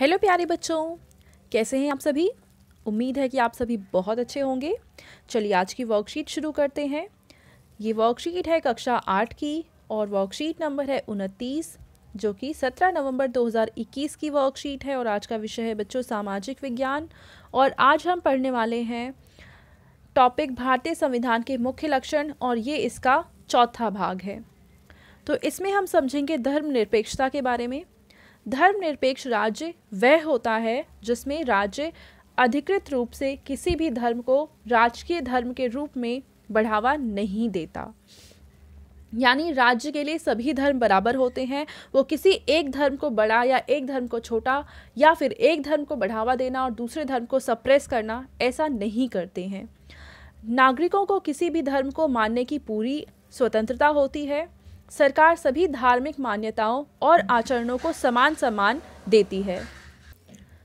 hello प्यारे बच्चों कैसे हैं आप सभी उम्मीद है कि आप सभी बहुत अच्छे होंगे चलिए आज की वर्कशीट शुरू करते हैं ये वर्कशीट है कक्षा आठ की और वर्कशीट नंबर है उनतीस जो कि 17 नवंबर 2021 की वर्कशीट है और आज का विषय है बच्चों सामाजिक विज्ञान और आज हम पढ़ने वाले हैं टॉपिक भारतीय संविधान के मुख्य लक्षण और ये इसका चौथा भाग है तो इसमें हम समझेंगे धर्मनिरपेक्षता के बारे में धर्मनिरपेक्ष राज्य वह होता है जिसमें राज्य अधिकृत रूप से किसी भी धर्म को राजकीय धर्म के रूप में बढ़ावा नहीं देता यानी राज्य के लिए सभी धर्म बराबर होते हैं वो किसी एक धर्म को बड़ा या एक धर्म को छोटा या फिर एक धर्म को बढ़ावा देना और दूसरे धर्म को सप्रेस करना ऐसा नहीं करते हैं नागरिकों को किसी भी धर्म को मानने की पूरी स्वतंत्रता होती है सरकार सभी धार्मिक मान्यताओं और आचरणों को समान सम्मान देती है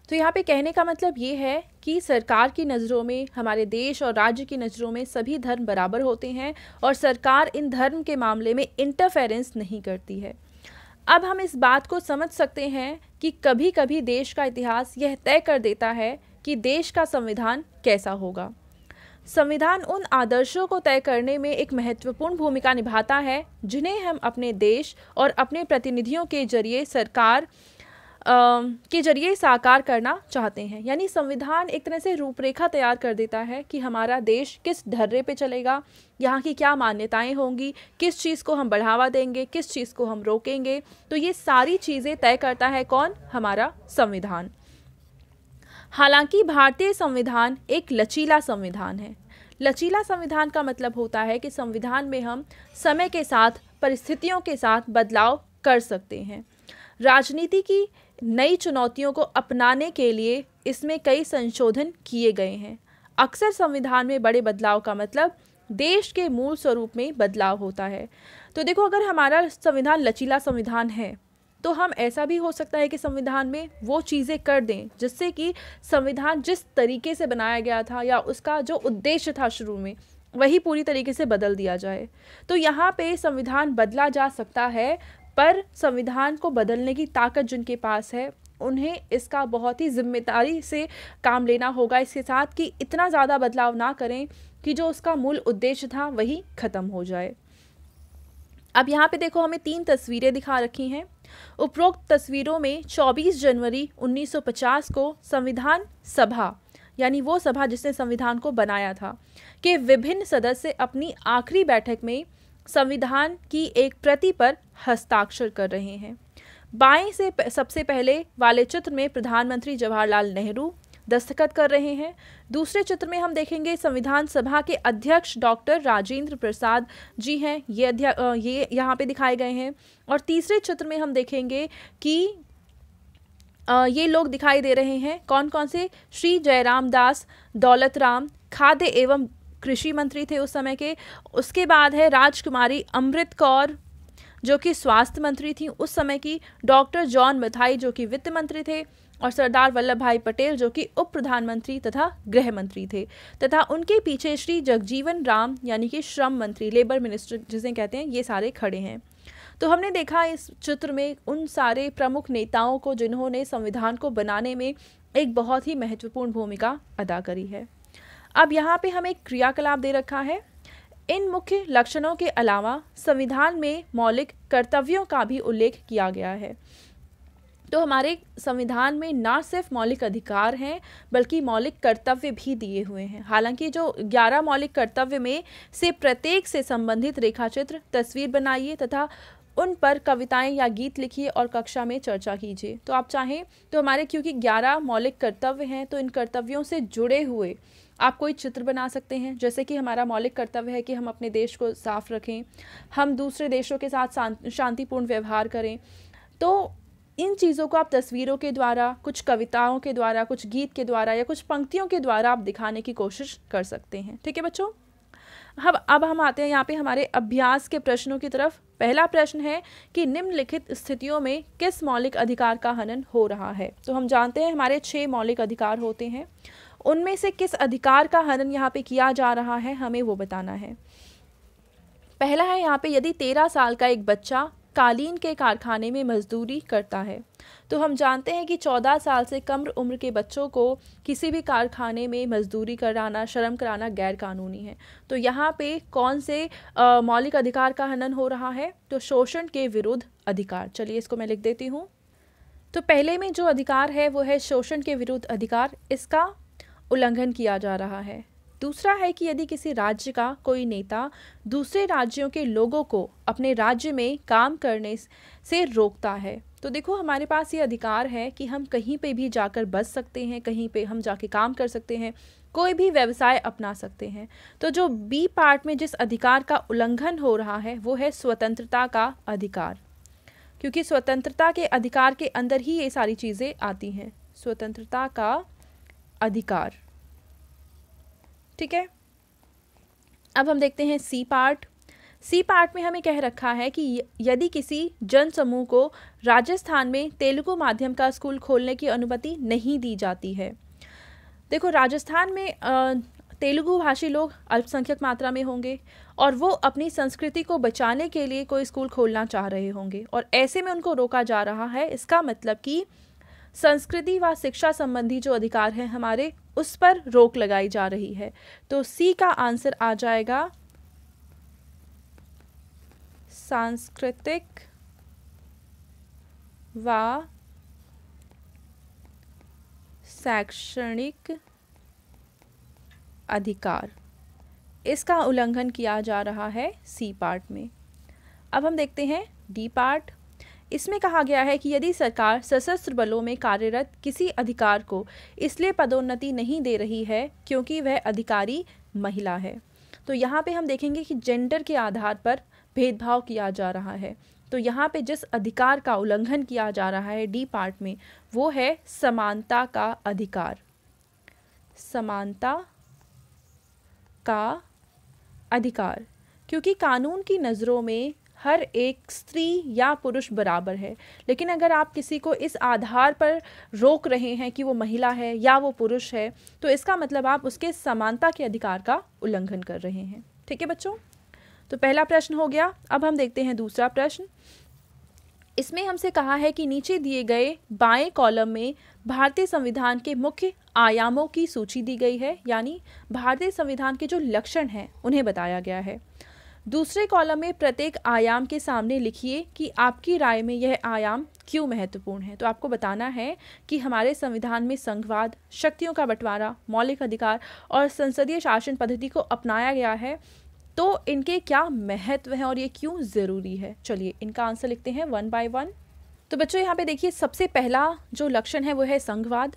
तो यहाँ पे कहने का मतलब ये है कि सरकार की नज़रों में हमारे देश और राज्य की नज़रों में सभी धर्म बराबर होते हैं और सरकार इन धर्म के मामले में इंटरफेरेंस नहीं करती है अब हम इस बात को समझ सकते हैं कि कभी कभी देश का इतिहास यह तय कर देता है कि देश का संविधान कैसा होगा संविधान उन आदर्शों को तय करने में एक महत्वपूर्ण भूमिका निभाता है जिन्हें हम अपने देश और अपने प्रतिनिधियों के जरिए सरकार के जरिए साकार करना चाहते हैं यानी संविधान एक तरह से रूपरेखा तैयार कर देता है कि हमारा देश किस ढर्रे पे चलेगा यहाँ की क्या मान्यताएं होंगी किस चीज़ को हम बढ़ावा देंगे किस चीज़ को हम रोकेंगे तो ये सारी चीज़ें तय करता है कौन हमारा संविधान हालांकि भारतीय संविधान एक लचीला संविधान है लचीला संविधान का मतलब होता है कि संविधान में हम समय के साथ परिस्थितियों के साथ बदलाव कर सकते हैं राजनीति की नई चुनौतियों को अपनाने के लिए इसमें कई संशोधन किए गए हैं अक्सर संविधान में बड़े बदलाव का मतलब देश के मूल स्वरूप में बदलाव होता है तो देखो अगर हमारा संविधान लचीला संविधान है तो हम ऐसा भी हो सकता है कि संविधान में वो चीज़ें कर दें जिससे कि संविधान जिस तरीके से बनाया गया था या उसका जो उद्देश्य था शुरू में वही पूरी तरीके से बदल दिया जाए तो यहाँ पे संविधान बदला जा सकता है पर संविधान को बदलने की ताकत जिनके पास है उन्हें इसका बहुत ही जिम्मेदारी से काम लेना होगा इसके साथ कि इतना ज़्यादा बदलाव ना करें कि जो उसका मूल उद्देश्य था वही ख़त्म हो जाए अब यहाँ पे देखो हमें तीन तस्वीरें दिखा रखी हैं उपरोक्त तस्वीरों में 24 जनवरी 1950 को संविधान सभा यानी वो सभा जिसने संविधान को बनाया था के विभिन्न सदस्य अपनी आखिरी बैठक में संविधान की एक प्रति पर हस्ताक्षर कर रहे हैं बाएं से सबसे पहले वाले चित्र में प्रधानमंत्री जवाहरलाल नेहरू दस्तखत कर रहे हैं दूसरे चित्र में हम देखेंगे संविधान सभा के अध्यक्ष डॉक्टर राजेंद्र प्रसाद जी हैं ये अध्यक्ष ये यहाँ पे दिखाए गए हैं और तीसरे चित्र में हम देखेंगे कि ये लोग दिखाई दे रहे हैं कौन कौन से श्री जयराम दास दौलत राम खाद्य एवं कृषि मंत्री थे उस समय के उसके बाद है राजकुमारी अमृत कौर जो कि स्वास्थ्य मंत्री थी उस समय की डॉक्टर जॉन मिथाई जो कि वित्त मंत्री थे और सरदार वल्लभ भाई पटेल जो कि उप प्रधानमंत्री तथा गृह मंत्री थे तथा उनके पीछे श्री जगजीवन राम यानी कि श्रम मंत्री लेबर मिनिस्टर जिसे कहते हैं ये सारे खड़े हैं तो हमने देखा इस चित्र में उन सारे प्रमुख नेताओं को जिन्होंने संविधान को बनाने में एक बहुत ही महत्वपूर्ण भूमिका अदा करी है अब यहाँ पे हमें क्रियाकलाप दे रखा है इन मुख्य लक्षणों के अलावा संविधान में मौलिक कर्तव्यों का भी उल्लेख किया गया है तो हमारे संविधान में ना सिर्फ मौलिक अधिकार हैं बल्कि मौलिक कर्तव्य भी दिए हुए हैं हालांकि जो 11 मौलिक कर्तव्य में से प्रत्येक से संबंधित रेखाचित्र तस्वीर बनाइए तथा उन पर कविताएं या गीत लिखिए और कक्षा में चर्चा कीजिए तो आप चाहें तो हमारे क्योंकि 11 मौलिक कर्तव्य हैं तो इन कर्तव्यों से जुड़े हुए आप कोई चित्र बना सकते हैं जैसे कि हमारा मौलिक कर्तव्य है कि हम अपने देश को साफ रखें हम दूसरे देशों के साथ शांतिपूर्ण व्यवहार करें तो इन चीज़ों को आप तस्वीरों के द्वारा कुछ कविताओं के द्वारा कुछ गीत के द्वारा या कुछ पंक्तियों के द्वारा आप दिखाने की कोशिश कर सकते हैं ठीक है बच्चों अब अब हम आते हैं यहाँ पे हमारे अभ्यास के प्रश्नों की तरफ पहला प्रश्न है कि निम्नलिखित स्थितियों में किस मौलिक अधिकार का हनन हो रहा है तो हम जानते हैं हमारे छः मौलिक अधिकार होते हैं उनमें से किस अधिकार का हनन यहाँ पे किया जा रहा है हमें वो बताना है पहला है यहाँ पे यदि तेरह साल का एक बच्चा कालीन के कारखाने में मजदूरी करता है तो हम जानते हैं कि 14 साल से कम उम्र के बच्चों को किसी भी कारखाने में मजदूरी कराना शर्म कराना गैर कानूनी है तो यहाँ पे कौन से मौलिक अधिकार का हनन हो रहा है तो शोषण के विरुद्ध अधिकार चलिए इसको मैं लिख देती हूँ तो पहले में जो अधिकार है वो है शोषण के विरुद्ध अधिकार इसका उल्लंघन किया जा रहा है दूसरा है कि यदि किसी राज्य का कोई नेता दूसरे राज्यों के लोगों को अपने राज्य में काम करने से रोकता है तो देखो हमारे पास ये अधिकार है कि हम कहीं पे भी जाकर बस सकते हैं कहीं पे हम जाके काम कर सकते हैं कोई भी व्यवसाय अपना सकते हैं तो जो बी पार्ट में जिस अधिकार का उल्लंघन हो रहा है वो है स्वतंत्रता का अधिकार क्योंकि स्वतंत्रता के अधिकार के अंदर ही ये सारी चीज़ें आती हैं स्वतंत्रता का अधिकार ठीक है अब हम देखते हैं सी पार्ट सी पार्ट में हमें कह रखा है कि यदि किसी जन समूह को राजस्थान में तेलुगु माध्यम का स्कूल खोलने की अनुमति नहीं दी जाती है देखो राजस्थान में तेलुगु भाषी लोग अल्पसंख्यक मात्रा में होंगे और वो अपनी संस्कृति को बचाने के लिए कोई स्कूल खोलना चाह रहे होंगे और ऐसे में उनको रोका जा रहा है इसका मतलब कि संस्कृति व शिक्षा संबंधी जो अधिकार हैं हमारे उस पर रोक लगाई जा रही है तो सी का आंसर आ जाएगा सांस्कृतिक व शैक्षणिक अधिकार इसका उल्लंघन किया जा रहा है सी पार्ट में अब हम देखते हैं डी पार्ट इसमें कहा गया है कि यदि सरकार सशस्त्र बलों में कार्यरत किसी अधिकार को इसलिए पदोन्नति नहीं दे रही है क्योंकि वह अधिकारी महिला है तो यहाँ पे हम देखेंगे कि जेंडर के आधार पर भेदभाव किया जा रहा है तो यहाँ पे जिस अधिकार का उल्लंघन किया जा रहा है डी पार्ट में वो है समानता का अधिकार समानता का अधिकार क्योंकि कानून की नज़रों में हर एक स्त्री या पुरुष बराबर है लेकिन अगर आप किसी को इस आधार पर रोक रहे हैं कि वो महिला है या वो पुरुष है तो इसका मतलब आप उसके समानता के अधिकार का उल्लंघन कर रहे हैं ठीक है बच्चों तो पहला प्रश्न हो गया अब हम देखते हैं दूसरा प्रश्न इसमें हमसे कहा है कि नीचे दिए गए बाएं कॉलम में भारतीय संविधान के मुख्य आयामों की सूची दी गई है यानी भारतीय संविधान के जो लक्षण हैं उन्हें बताया गया है दूसरे कॉलम में प्रत्येक आयाम के सामने लिखिए कि आपकी राय में यह आयाम क्यों महत्वपूर्ण है तो आपको बताना है कि हमारे संविधान में संघवाद शक्तियों का बंटवारा मौलिक अधिकार और संसदीय शासन पद्धति को अपनाया गया है तो इनके क्या महत्व हैं और ये क्यों ज़रूरी है चलिए इनका आंसर लिखते हैं वन बाय वन तो बच्चों यहाँ पे देखिए सबसे पहला जो लक्षण है वो है संघवाद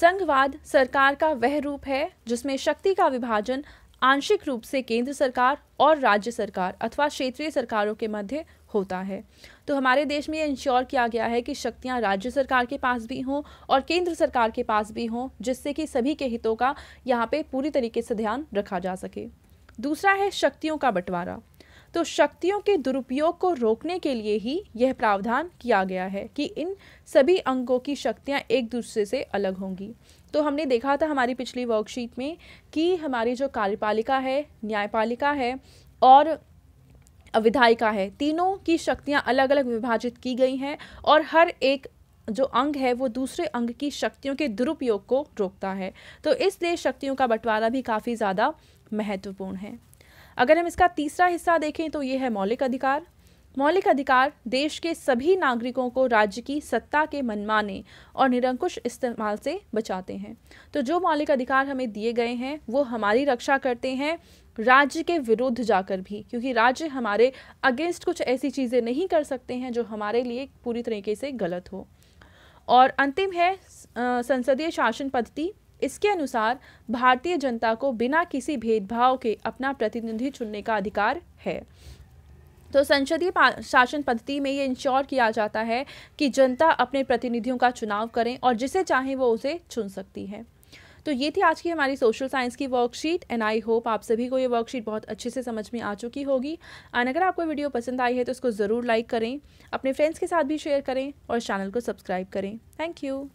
संघवाद सरकार का वह रूप है जिसमें शक्ति का विभाजन आंशिक रूप से केंद्र सरकार और राज्य सरकार अथवा क्षेत्रीय सरकारों के मध्य होता है तो हमारे देश में ये इंश्योर किया गया है कि शक्तियां राज्य सरकार के पास भी हों और केंद्र सरकार के पास भी हों जिससे कि सभी के हितों का यहाँ पे पूरी तरीके से ध्यान रखा जा सके दूसरा है शक्तियों का बंटवारा तो शक्तियों के दुरुपयोग को रोकने के लिए ही यह प्रावधान किया गया है कि इन सभी अंगों की शक्तियाँ एक दूसरे से अलग होंगी तो हमने देखा था हमारी पिछली वर्कशीट में कि हमारी जो कार्यपालिका है न्यायपालिका है और विधायिका है तीनों की शक्तियाँ अलग अलग विभाजित की गई हैं और हर एक जो अंग है वो दूसरे अंग की शक्तियों के दुरुपयोग को रोकता है तो इसलिए शक्तियों का बंटवारा भी काफ़ी ज़्यादा महत्वपूर्ण है अगर हम इसका तीसरा हिस्सा देखें तो ये है मौलिक अधिकार मौलिक अधिकार देश के सभी नागरिकों को राज्य की सत्ता के मनमाने और निरंकुश इस्तेमाल से बचाते हैं तो जो मौलिक अधिकार हमें दिए गए हैं वो हमारी रक्षा करते हैं राज्य के विरुद्ध जाकर भी क्योंकि राज्य हमारे अगेंस्ट कुछ ऐसी चीज़ें नहीं कर सकते हैं जो हमारे लिए पूरी तरीके से गलत हो और अंतिम है संसदीय शासन पद्धति इसके अनुसार भारतीय जनता को बिना किसी भेदभाव के अपना प्रतिनिधि चुनने का अधिकार है तो संसदीय शासन पद्धति में ये इंश्योर किया जाता है कि जनता अपने प्रतिनिधियों का चुनाव करें और जिसे चाहें वो उसे चुन सकती है तो ये थी आज की हमारी सोशल साइंस की वर्कशीट एंड आई होप आप सभी को ये वर्कशीट बहुत अच्छे से समझ में आ चुकी होगी एंड अगर आपको वीडियो पसंद आई है तो इसको ज़रूर लाइक करें अपने फ्रेंड्स के साथ भी शेयर करें और चैनल को सब्सक्राइब करें थैंक यू